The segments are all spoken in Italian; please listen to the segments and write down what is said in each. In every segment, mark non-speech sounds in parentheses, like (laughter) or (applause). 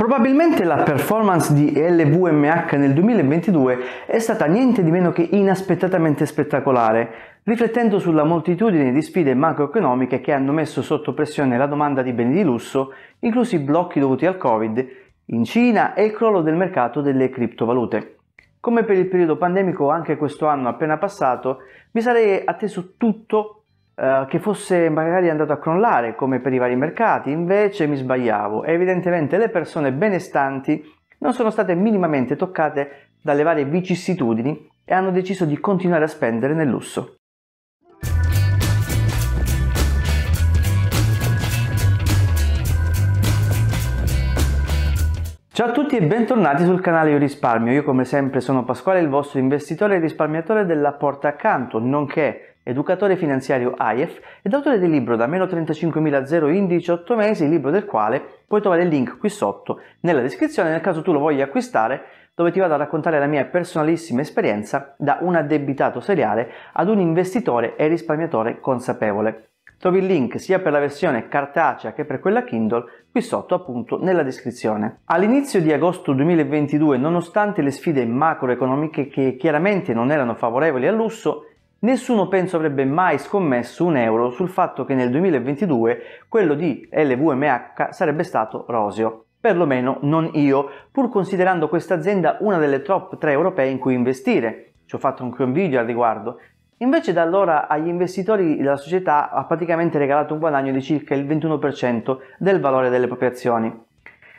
Probabilmente la performance di LVMH nel 2022 è stata niente di meno che inaspettatamente spettacolare, riflettendo sulla moltitudine di sfide macroeconomiche che hanno messo sotto pressione la domanda di beni di lusso, inclusi i blocchi dovuti al Covid, in Cina e il crollo del mercato delle criptovalute. Come per il periodo pandemico anche questo quest'anno appena passato, mi sarei atteso tutto eh, che fosse magari andato a crollare come per i vari mercati, invece mi sbagliavo. Evidentemente le persone benestanti non sono state minimamente toccate dalle varie vicissitudini e hanno deciso di continuare a spendere nel lusso. Ciao a tutti e bentornati sul canale Io Risparmio. Io come sempre sono Pasquale, il vostro investitore e risparmiatore della Porta Accanto, nonché educatore finanziario AIEF ed autore del libro da meno 35.000 in 18 mesi, il libro del quale puoi trovare il link qui sotto nella descrizione nel caso tu lo voglia acquistare dove ti vado a raccontare la mia personalissima esperienza da un addebitato seriale ad un investitore e risparmiatore consapevole. Trovi il link sia per la versione cartacea che per quella Kindle qui sotto appunto nella descrizione. All'inizio di agosto 2022, nonostante le sfide macroeconomiche che chiaramente non erano favorevoli al lusso, Nessuno penso avrebbe mai scommesso un euro sul fatto che nel 2022 quello di LVMH sarebbe stato roseo. Perlomeno non io, pur considerando questa azienda una delle top 3 europee in cui investire. Ci ho fatto anche un video al riguardo Invece da allora agli investitori la società ha praticamente regalato un guadagno di circa il 21% del valore delle proprie azioni.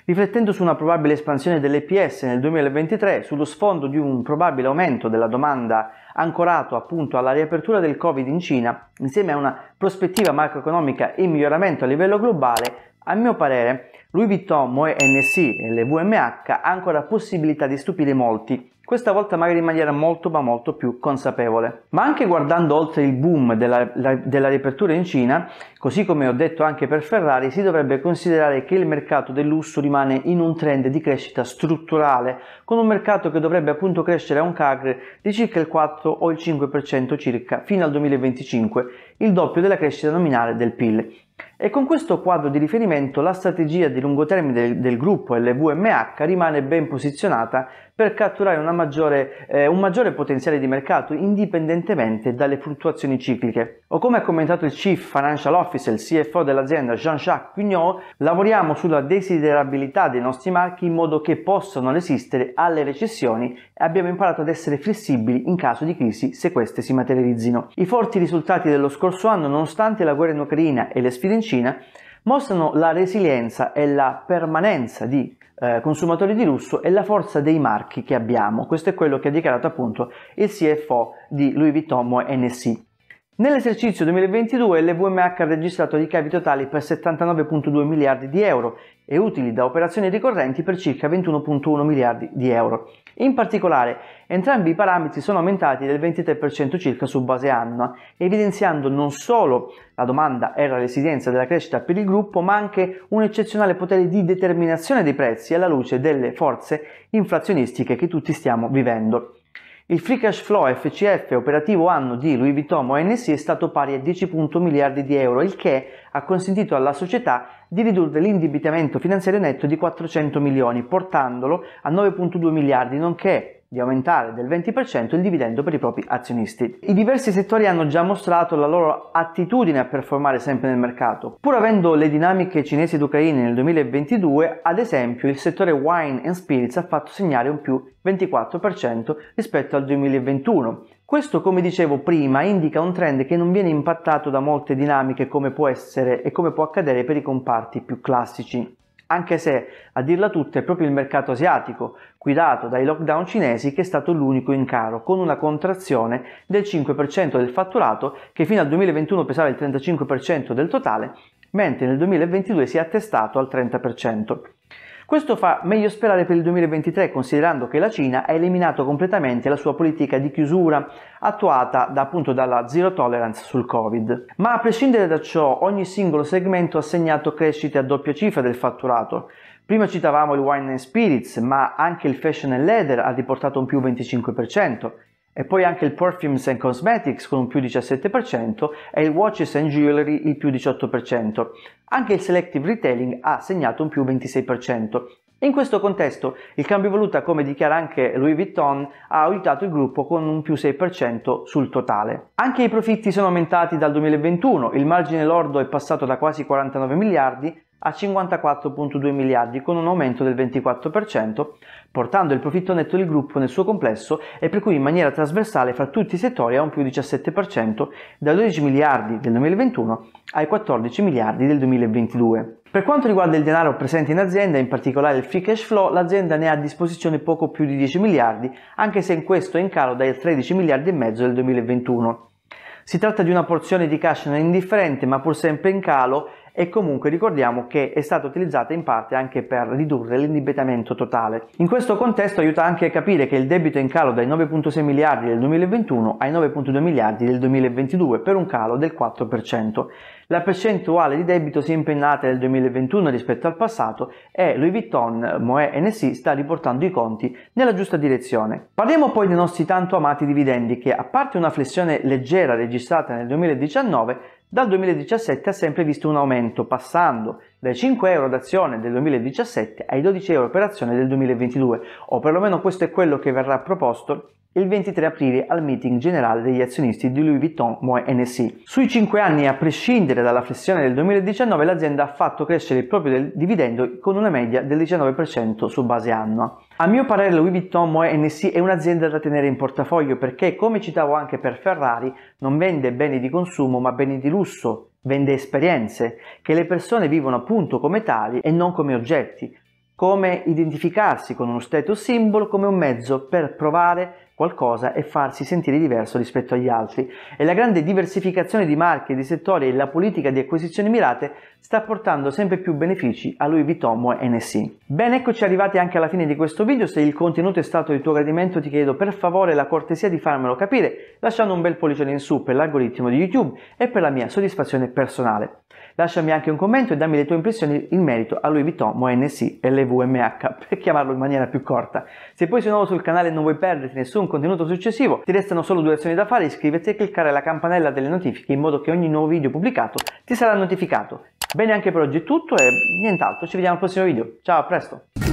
Riflettendo su una probabile espansione dell'EPS nel 2023, sullo sfondo di un probabile aumento della domanda ancorato appunto alla riapertura del Covid in Cina, insieme a una prospettiva macroeconomica in miglioramento a livello globale, a mio parere Louis Vuitton, Moe NC e le VMH ha ancora possibilità di stupire molti questa volta magari in maniera molto ma molto più consapevole. Ma anche guardando oltre il boom della, la, della riapertura in Cina, così come ho detto anche per Ferrari, si dovrebbe considerare che il mercato del lusso rimane in un trend di crescita strutturale, con un mercato che dovrebbe appunto crescere a un CAGR di circa il 4 o il 5% circa fino al 2025, il doppio della crescita nominale del PIL. E con questo quadro di riferimento la strategia di lungo termine del, del gruppo LVMH rimane ben posizionata per catturare maggiore, eh, un maggiore potenziale di mercato indipendentemente dalle fluttuazioni cicliche. O come ha commentato il Chief Financial Officer, il CFO dell'azienda Jean-Jacques Pignot, lavoriamo sulla desiderabilità dei nostri marchi in modo che possano resistere alle recessioni e abbiamo imparato ad essere flessibili in caso di crisi se queste si materializzino. I forti risultati dello scorso anno, nonostante la guerra in Ucraina e le sfide costruite in Cina mostrano la resilienza e la permanenza di eh, consumatori di lusso e la forza dei marchi che abbiamo. Questo è quello che ha dichiarato appunto il CFO di Louis Vuitton NC. Nell'esercizio 2022 l'EVMH ha registrato ricavi totali per 79,2 miliardi di euro e utili da operazioni ricorrenti per circa 21,1 miliardi di euro. In particolare, entrambi i parametri sono aumentati del 23% circa su base annua, evidenziando non solo la domanda e la resilienza della crescita per il gruppo, ma anche un eccezionale potere di determinazione dei prezzi alla luce delle forze inflazionistiche che tutti stiamo vivendo. Il free cash flow FCF operativo anno di Louis Vuitton ONC è stato pari a 10.1 miliardi di euro, il che ha consentito alla società di ridurre l'indebitamento finanziario netto di 400 milioni, portandolo a 9.2 miliardi, nonché di aumentare del 20% il dividendo per i propri azionisti. I diversi settori hanno già mostrato la loro attitudine a performare sempre nel mercato. Pur avendo le dinamiche cinesi ed ucraine nel 2022, ad esempio il settore wine and spirits ha fatto segnare un più 24% rispetto al 2021. Questo, come dicevo prima, indica un trend che non viene impattato da molte dinamiche come può essere e come può accadere per i comparti più classici anche se a dirla tutta è proprio il mercato asiatico, guidato dai lockdown cinesi, che è stato l'unico in caro, con una contrazione del 5% del fatturato che fino al 2021 pesava il 35% del totale, mentre nel 2022 si è attestato al 30%. Questo fa meglio sperare per il 2023 considerando che la Cina ha eliminato completamente la sua politica di chiusura attuata da, appunto dalla zero tolerance sul Covid. Ma a prescindere da ciò ogni singolo segmento ha segnato crescite a doppia cifra del fatturato. Prima citavamo il wine and spirits, ma anche il fashion and leather ha riportato un più 25%, e poi anche il Perfumes and Cosmetics con un più 17% e il Watches and Jewelry il più 18%. Anche il Selective Retailing ha segnato un più 26%. In questo contesto il cambio valuta, come dichiara anche Louis Vuitton, ha aiutato il gruppo con un più 6% sul totale. Anche i profitti sono aumentati dal 2021, il margine lordo è passato da quasi 49 miliardi a 54.2 miliardi con un aumento del 24%, portando il profitto netto del gruppo nel suo complesso e per cui in maniera trasversale fra tutti i settori a un più 17% da 12 miliardi del 2021 ai 14 miliardi del 2022. Per quanto riguarda il denaro presente in azienda, in particolare il free cash flow, l'azienda ne ha a disposizione poco più di 10 miliardi, anche se in questo è in calo dai 13 miliardi e mezzo del 2021. Si tratta di una porzione di cash non indifferente, ma pur sempre in calo, e comunque ricordiamo che è stata utilizzata in parte anche per ridurre l'indebitamento totale. In questo contesto aiuta anche a capire che il debito è in calo dai 9.6 miliardi del 2021 ai 9.2 miliardi del 2022 per un calo del 4%. La percentuale di debito si è impennata nel 2021 rispetto al passato e Louis Vuitton, Moët NC sta riportando i conti nella giusta direzione. Parliamo poi dei nostri tanto amati dividendi che a parte una flessione leggera registrata nel 2019 dal 2017 ha sempre visto un aumento, passando dai 5 euro d'azione del 2017 ai 12 euro per azione del 2022, o perlomeno questo è quello che verrà proposto il 23 aprile al meeting generale degli azionisti di Louis Vuitton Moe NC. Sui 5 anni, a prescindere dalla flessione del 2019, l'azienda ha fatto crescere il proprio dividendo con una media del 19% su base annua. A mio parere Louis Vuitton Moe NC è un'azienda da tenere in portafoglio perché, come citavo anche per Ferrari, non vende beni di consumo ma beni di lusso, vende esperienze che le persone vivono appunto come tali e non come oggetti, come identificarsi con uno status symbol come un mezzo per provare qualcosa e farsi sentire diverso rispetto agli altri e la grande diversificazione di marche, di settori e la politica di acquisizioni mirate sta portando sempre più benefici a Louis Vuitton e NSI. Bene, eccoci arrivati anche alla fine di questo video, se il contenuto è stato di tuo gradimento ti chiedo per favore la cortesia di farmelo capire lasciando un bel pollice in su per l'algoritmo di YouTube e per la mia soddisfazione personale. Lasciami anche un commento e dammi le tue impressioni in merito a Louis Vuitton, MoNC e LVMH (laughs) per chiamarlo in maniera più corta. Se poi sei nuovo sul canale e non vuoi perderti nessun contenuto successivo. Ti restano solo due azioni da fare, iscriverti e cliccare la campanella delle notifiche in modo che ogni nuovo video pubblicato ti sarà notificato. Bene anche per oggi è tutto e nient'altro, ci vediamo al prossimo video. Ciao, a presto!